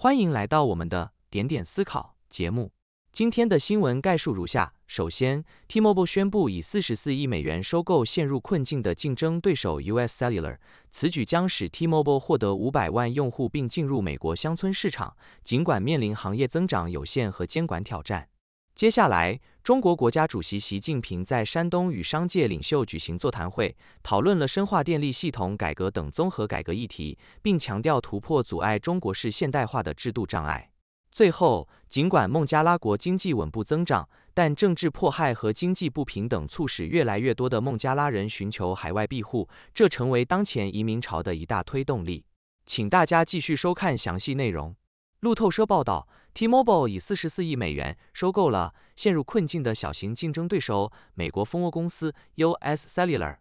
欢迎来到我们的点点思考节目。今天的新闻概述如下：首先，T-Mobile 宣布以44亿美元收购陷入困境的竞争对手 US Cellular，此举将使 T-Mobile 获得500万用户并进入美国乡村市场，尽管面临行业增长有限和监管挑战。接下来，中国国家主席习近平在山东与商界领袖举行座谈会，讨论了深化电力系统改革等综合改革议题，并强调突破阻碍中国式现代化的制度障碍。最后，尽管孟加拉国经济稳步增长，但政治迫害和经济不平等促使越来越多的孟加拉人寻求海外庇护，这成为当前移民潮的一大推动力。请大家继续收看详细内容。路透社报道。T-Mobile 以四十四亿美元收购了陷入困境的小型竞争对手美国蜂窝公司 US Cellular。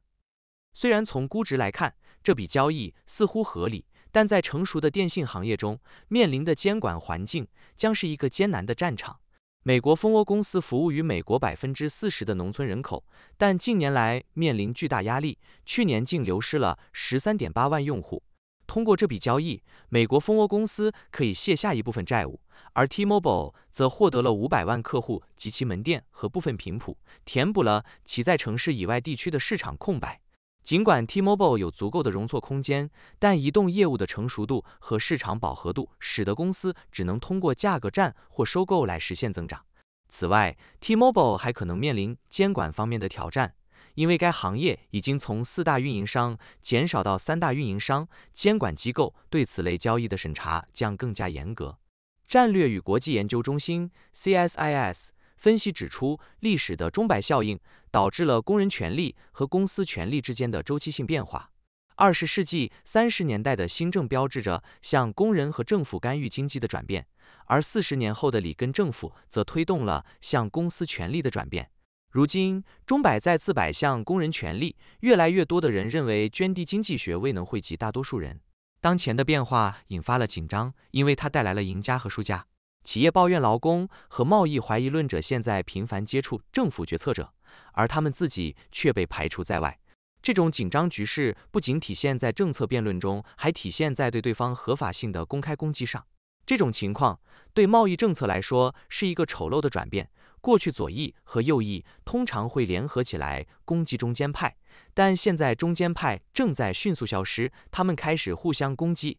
虽然从估值来看，这笔交易似乎合理，但在成熟的电信行业中面临的监管环境将是一个艰难的战场。美国蜂窝公司服务于美国百分之四十的农村人口，但近年来面临巨大压力，去年竟流失了十三点八万用户。通过这笔交易，美国蜂窝公司可以卸下一部分债务。而 T-Mobile 则获得了五百万客户及其门店和部分频谱，填补了其在城市以外地区的市场空白。尽管 T-Mobile 有足够的容错空间，但移动业务的成熟度和市场饱和度使得公司只能通过价格战或收购来实现增长。此外，T-Mobile 还可能面临监管方面的挑战，因为该行业已经从四大运营商减少到三大运营商，监管机构对此类交易的审查将更加严格。战略与国际研究中心 （CIS） s 分析指出，历史的钟摆效应导致了工人权利和公司权利之间的周期性变化。二十世纪三十年代的新政标志着向工人和政府干预经济的转变，而四十年后的里根政府则推动了向公司权力的转变。如今，钟摆再次摆向工人权利，越来越多的人认为涓滴经济学未能惠及大多数人。当前的变化引发了紧张，因为它带来了赢家和输家。企业抱怨劳工和贸易怀疑论者现在频繁接触政府决策者，而他们自己却被排除在外。这种紧张局势不仅体现在政策辩论中，还体现在对对方合法性的公开攻击上。这种情况对贸易政策来说是一个丑陋的转变。过去左翼和右翼通常会联合起来攻击中间派，但现在中间派正在迅速消失，他们开始互相攻击。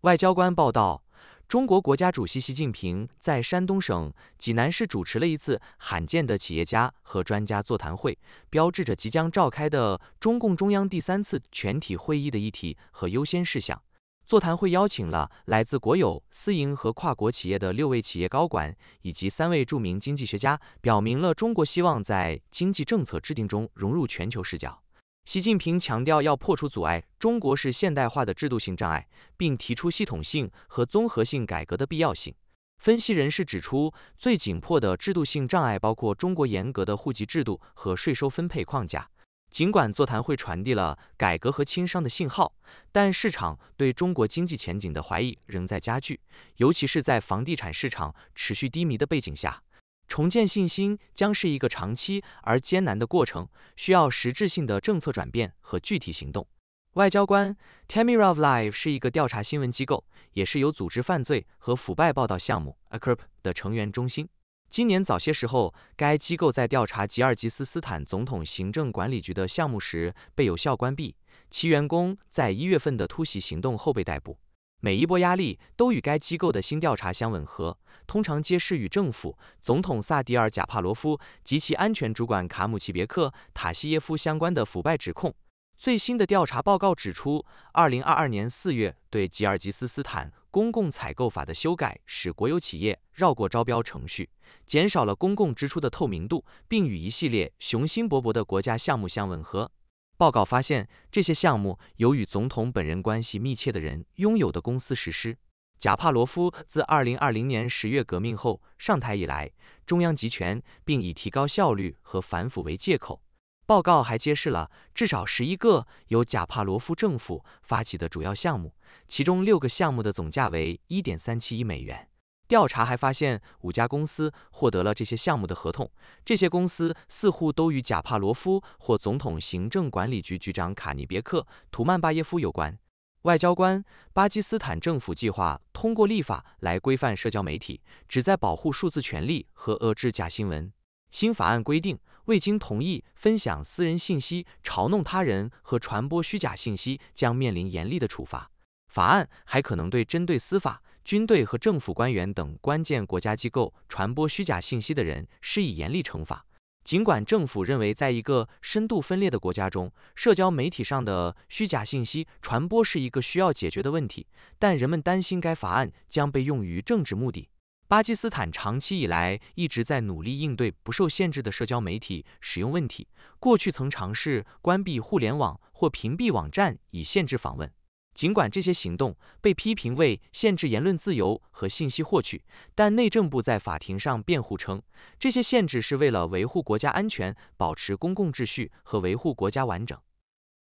外交官报道，中国国家主席习近平在山东省济南市主持了一次罕见的企业家和专家座谈会，标志着即将召开的中共中央第三次全体会议的议题和优先事项。座谈会邀请了来自国有、私营和跨国企业的六位企业高管以及三位著名经济学家，表明了中国希望在经济政策制定中融入全球视角。习近平强调要破除阻碍中国式现代化的制度性障碍，并提出系统性和综合性改革的必要性。分析人士指出，最紧迫的制度性障碍包括中国严格的户籍制度和税收分配框架。尽管座谈会传递了改革和轻商的信号，但市场对中国经济前景的怀疑仍在加剧，尤其是在房地产市场持续低迷的背景下，重建信心将是一个长期而艰难的过程，需要实质性的政策转变和具体行动。外交官 Tamirav l i v e 是一个调查新闻机构，也是由组织犯罪和腐败报道项目 a c r p 的成员中心。今年早些时候，该机构在调查吉尔吉斯斯坦总统行政管理局的项目时被有效关闭，其员工在一月份的突袭行动后被逮捕。每一波压力都与该机构的新调查相吻合，通常皆是与政府总统萨迪尔贾帕罗夫及其安全主管卡姆奇别克塔西耶夫相关的腐败指控。最新的调查报告指出，2022年4月对吉尔吉斯斯坦。公共采购法的修改使国有企业绕过招标程序，减少了公共支出的透明度，并与一系列雄心勃勃的国家项目相吻合。报告发现，这些项目由与总统本人关系密切的人拥有的公司实施。贾帕罗夫自2020年十月革命后上台以来，中央集权，并以提高效率和反腐为借口。报告还揭示了至少十一个由贾帕罗夫政府发起的主要项目，其中六个项目的总价为1.37亿美元。调查还发现，五家公司获得了这些项目的合同，这些公司似乎都与贾帕罗夫或总统行政管理局局长卡尼别克·图曼巴耶夫有关。外交官。巴基斯坦政府计划通过立法来规范社交媒体，旨在保护数字权利和遏制假新闻。新法案规定。未经同意分享私人信息、嘲弄他人和传播虚假信息将面临严厉的处罚。法案还可能对针对司法、军队和政府官员等关键国家机构传播虚假信息的人施以严厉惩罚。尽管政府认为在一个深度分裂的国家中，社交媒体上的虚假信息传播是一个需要解决的问题，但人们担心该法案将被用于政治目的。巴基斯坦长期以来一直在努力应对不受限制的社交媒体使用问题。过去曾尝试关闭互联网或屏蔽网站以限制访问。尽管这些行动被批评为限制言论自由和信息获取，但内政部在法庭上辩护称，这些限制是为了维护国家安全、保持公共秩序和维护国家完整。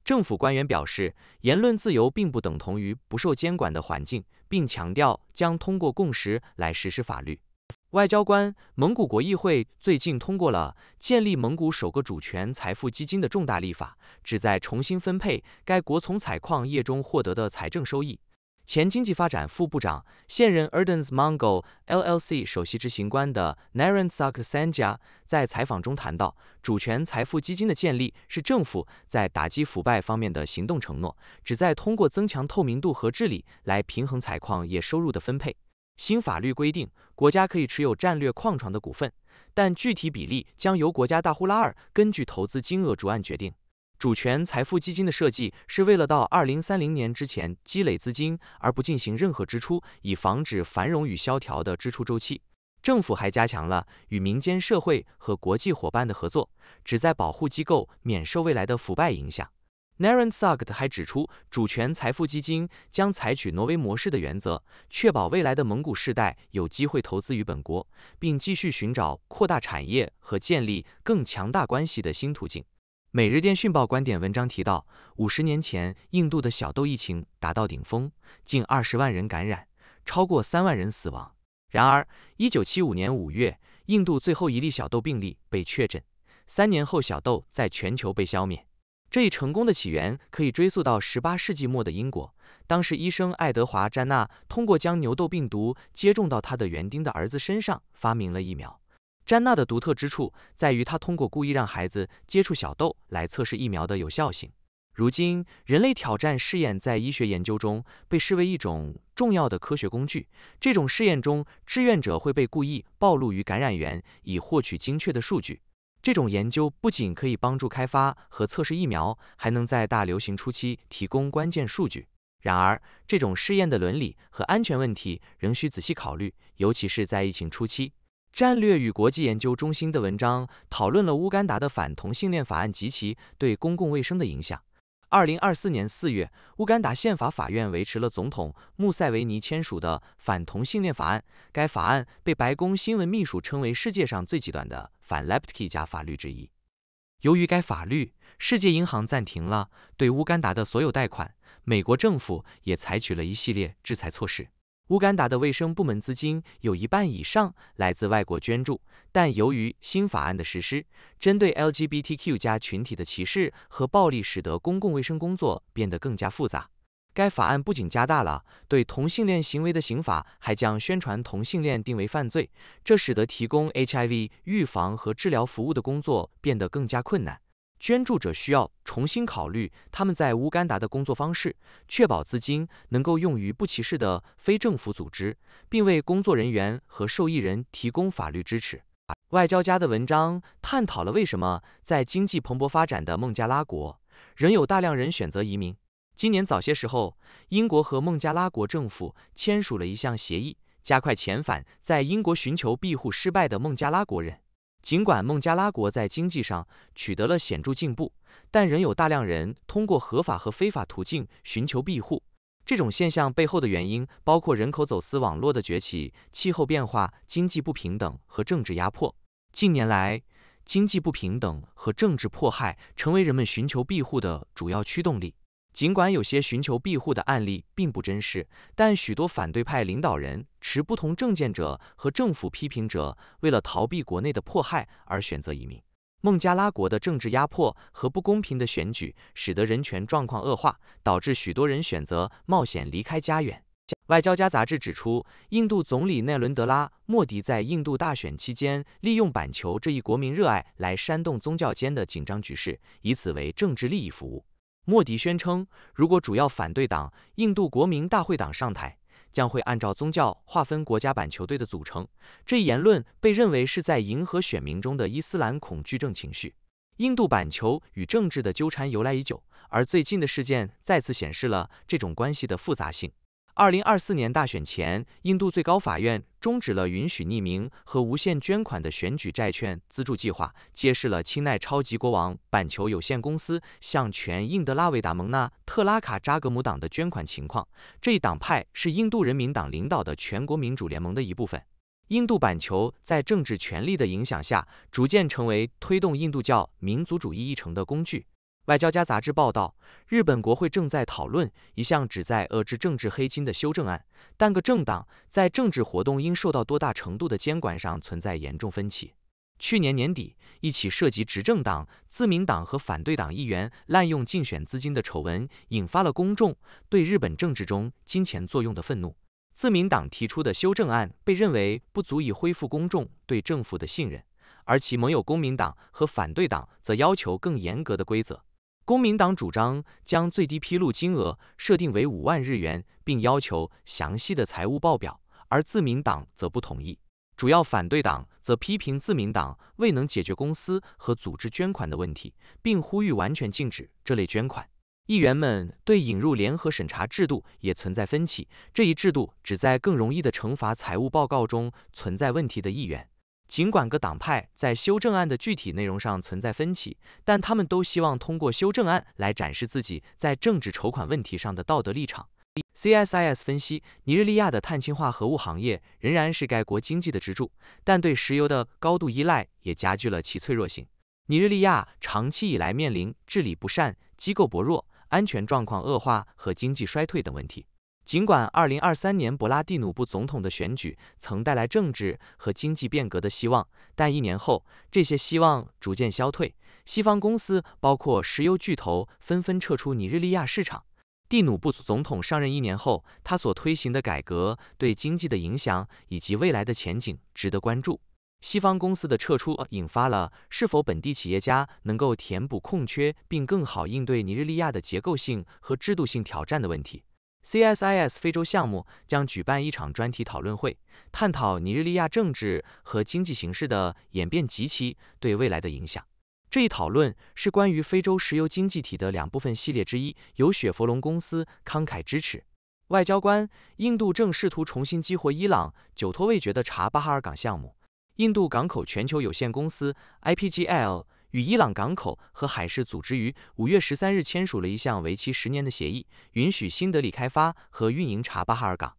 政府官员表示，言论自由并不等同于不受监管的环境，并强调将通过共识来实施法律。外交官，蒙古国议会最近通过了建立蒙古首个主权财富基金的重大立法，旨在重新分配该国从采矿业中获得的财政收益。前经济发展副部长、现任 Erdens Mongol l c 首席执行官的 n a r a n s a k Sanja 在采访中谈到，主权财富基金的建立是政府在打击腐败方面的行动承诺，旨在通过增强透明度和治理来平衡采矿业收入的分配。新法律规定，国家可以持有战略矿床的股份，但具体比例将由国家大呼拉尔根据投资金额逐案决定。主权财富基金的设计是为了到二零三零年之前积累资金，而不进行任何支出，以防止繁荣与萧条的支出周期。政府还加强了与民间社会和国际伙伴的合作，旨在保护机构免受未来的腐败影响。Naren s a g a t 还指出，主权财富基金将采取挪威模式的原则，确保未来的蒙古世代有机会投资于本国，并继续寻找扩大产业和建立更强大关系的新途径。《每日电讯报》观点文章提到，五十年前，印度的小豆疫情达到顶峰，近二十万人感染，超过三万人死亡。然而，一九七五年五月，印度最后一例小豆病例被确诊，三年后，小豆在全球被消灭。这一成功的起源可以追溯到十八世纪末的英国，当时医生爱德华詹纳通过将牛痘病毒接种到他的园丁的儿子身上，发明了疫苗。詹娜的独特之处在于她通过故意让孩子接触小豆来测试疫苗的有效性。如今，人类挑战试验在医学研究中被视为一种重要的科学工具。这种试验中，志愿者会被故意暴露于感染源，以获取精确的数据。这种研究不仅可以帮助开发和测试疫苗，还能在大流行初期提供关键数据。然而，这种试验的伦理和安全问题仍需仔细考虑，尤其是在疫情初期。战略与国际研究中心的文章讨论了乌干达的反同性恋法案及其对公共卫生的影响。2024年4月，乌干达宪法法院维持了总统穆塞维尼签署的反同性恋法案，该法案被白宫新闻秘书称为世界上最极端的反 l e p t 加法律之一。由于该法律，世界银行暂停了对乌干达的所有贷款，美国政府也采取了一系列制裁措施。乌干达的卫生部门资金有一半以上来自外国捐助，但由于新法案的实施，针对 LGBTQ+ 群体的歧视和暴力使得公共卫生工作变得更加复杂。该法案不仅加大了对同性恋行为的刑法，还将宣传同性恋定为犯罪，这使得提供 HIV 预防和治疗服务的工作变得更加困难。捐助者需要重新考虑他们在乌干达的工作方式，确保资金能够用于不歧视的非政府组织，并为工作人员和受益人提供法律支持。外交家的文章探讨了为什么在经济蓬勃发展的孟加拉国仍有大量人选择移民。今年早些时候，英国和孟加拉国政府签署了一项协议，加快遣返在英国寻求庇护失败的孟加拉国人。尽管孟加拉国在经济上取得了显著进步，但仍有大量人通过合法和非法途径寻求庇护。这种现象背后的原因包括人口走私网络的崛起、气候变化、经济不平等和政治压迫。近年来，经济不平等和政治迫害成为人们寻求庇护的主要驱动力。尽管有些寻求庇护的案例并不真实，但许多反对派领导人、持不同政见者和政府批评者，为了逃避国内的迫害而选择移民。孟加拉国的政治压迫和不公平的选举，使得人权状况恶化，导致许多人选择冒险离开家园。外交家杂志指出，印度总理内伦德拉·莫迪在印度大选期间，利用板球这一国民热爱来煽动宗教间的紧张局势，以此为政治利益服务。莫迪宣称，如果主要反对党印度国民大会党上台，将会按照宗教划分国家板球队的组成。这一言论被认为是在迎合选民中的伊斯兰恐惧症情绪。印度板球与政治的纠缠由来已久，而最近的事件再次显示了这种关系的复杂性。二零二四年大选前，印度最高法院终止了允许匿名和无限捐款的选举债券资助计划，揭示了清奈超级国王板球有限公司向全印德拉维达蒙纳特拉卡扎格姆党的捐款情况。这一党派是印度人民党领导的全国民主联盟的一部分。印度板球在政治权力的影响下，逐渐成为推动印度教民族主义议程的工具。外交家杂志报道，日本国会正在讨论一项旨在遏制政治黑金的修正案，但各政党在政治活动应受到多大程度的监管上存在严重分歧。去年年底，一起涉及执政党自民党和反对党议员滥用竞选资金的丑闻，引发了公众对日本政治中金钱作用的愤怒。自民党提出的修正案被认为不足以恢复公众对政府的信任，而其盟友公民党和反对党则要求更严格的规则。公民党主张将最低披露金额设定为五万日元，并要求详细的财务报表，而自民党则不同意。主要反对党则批评自民党未能解决公司和组织捐款的问题，并呼吁完全禁止这类捐款。议员们对引入联合审查制度也存在分歧，这一制度旨在更容易地惩罚财务报告中存在问题的议员。尽管各党派在修正案的具体内容上存在分歧，但他们都希望通过修正案来展示自己在政治筹款问题上的道德立场。CSIS 分析，尼日利亚的碳氢化合物行业仍然是该国经济的支柱，但对石油的高度依赖也加剧了其脆弱性。尼日利亚长期以来面临治理不善、机构薄弱、安全状况恶化和经济衰退等问题。尽管2023年博拉蒂努布总统的选举曾带来政治和经济变革的希望，但一年后这些希望逐渐消退。西方公司，包括石油巨头，纷纷撤出尼日利亚市场。蒂努布总统上任一年后，他所推行的改革对经济的影响以及未来的前景值得关注。西方公司的撤出引发了是否本地企业家能够填补空缺并更好应对尼日利亚的结构性和制度性挑战的问题。CSIS 非洲项目将举办一场专题讨论会，探讨尼日利亚政治和经济形势的演变及其对未来的影响。这一讨论是关于非洲石油经济体的两部分系列之一，由雪佛龙公司慷慨支持。外交官：印度正试图重新激活伊朗久拖未决的查巴哈尔港项目。印度港口全球有限公司 （IPGL）。与伊朗港口和海事组织于五月十三日签署了一项为期十年的协议，允许新德里开发和运营查巴哈尔港。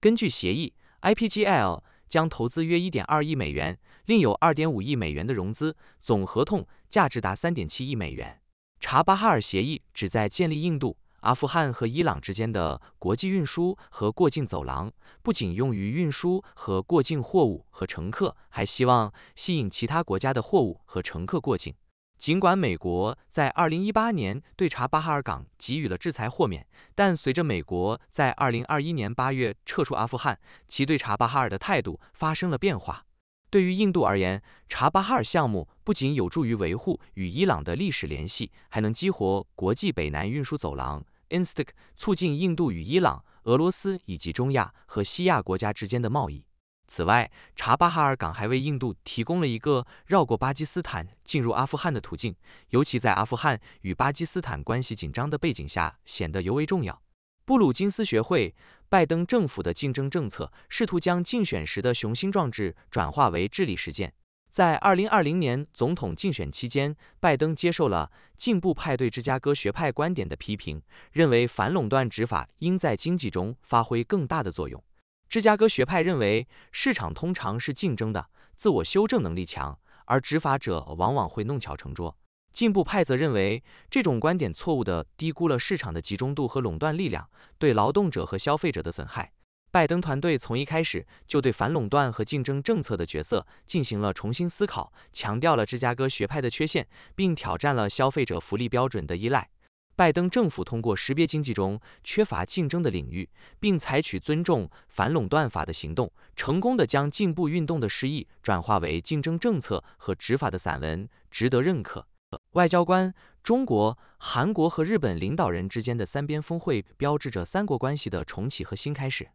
根据协议，IPGL 将投资约一点二亿美元，另有二点五亿美元的融资，总合同价值达三点七亿美元。查巴哈尔协议旨在建立印度。阿富汗和伊朗之间的国际运输和过境走廊不仅用于运输和过境货物和乘客，还希望吸引其他国家的货物和乘客过境。尽管美国在二零一八年对查巴哈尔港给予了制裁豁免，但随着美国在二零二一年八月撤出阿富汗，其对查巴哈尔的态度发生了变化。对于印度而言，查巴哈尔项目不仅有助于维护与伊朗的历史联系，还能激活国际北南运输走廊。Instic，促进印度与伊朗、俄罗斯以及中亚和西亚国家之间的贸易。此外，查巴哈尔港还为印度提供了一个绕过巴基斯坦进入阿富汗的途径，尤其在阿富汗与巴基斯坦关系紧张的背景下，显得尤为重要。布鲁金斯学会，拜登政府的竞争政策试图将竞选时的雄心壮志转化为治理实践。在二零二零年总统竞选期间，拜登接受了进步派对芝加哥学派观点的批评，认为反垄断执法应在经济中发挥更大的作用。芝加哥学派认为，市场通常是竞争的，自我修正能力强，而执法者往往会弄巧成拙。进步派则认为，这种观点错误的低估了市场的集中度和垄断力量对劳动者和消费者的损害。拜登团队从一开始就对反垄断和竞争政策的角色进行了重新思考，强调了芝加哥学派的缺陷，并挑战了消费者福利标准的依赖。拜登政府通过识别经济中缺乏竞争的领域，并采取尊重反垄断法的行动，成功地将进步运动的诗意转化为竞争政策和执法的散文，值得认可。外交官，中国、韩国和日本领导人之间的三边峰会标志着三国关系的重启和新开始。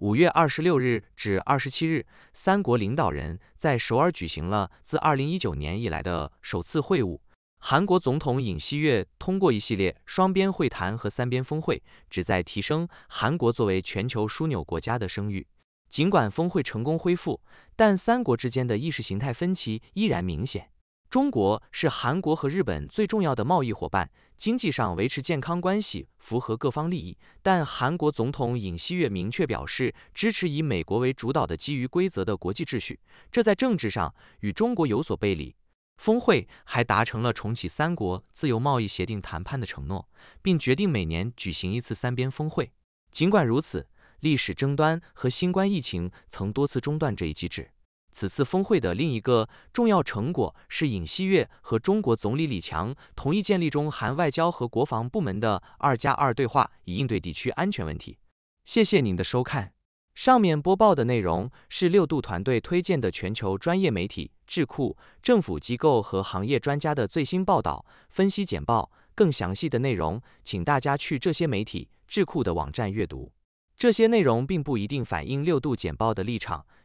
五月二十六日至二十七日，三国领导人在首尔举行了自二零一九年以来的首次会晤。韩国总统尹锡悦通过一系列双边会谈和三边峰会，旨在提升韩国作为全球枢纽国家的声誉。尽管峰会成功恢复，但三国之间的意识形态分歧依然明显。中国是韩国和日本最重要的贸易伙伴，经济上维持健康关系符合各方利益。但韩国总统尹锡悦明确表示支持以美国为主导的基于规则的国际秩序，这在政治上与中国有所背离。峰会还达成了重启三国自由贸易协定谈判的承诺，并决定每年举行一次三边峰会。尽管如此，历史争端和新冠疫情曾多次中断这一机制。此次峰会的另一个重要成果是尹锡悦和中国总理李强同意建立中韩外交和国防部门的“二加二”对话，以应对地区安全问题。谢谢您的收看。上面播报的内容是六度团队推荐的全球专业媒体、智库、政府机构和行业专家的最新报道、分析简报。更详细的内容，请大家去这些媒体、智库的网站阅读。这些内容并不一定反映六度简报的立场。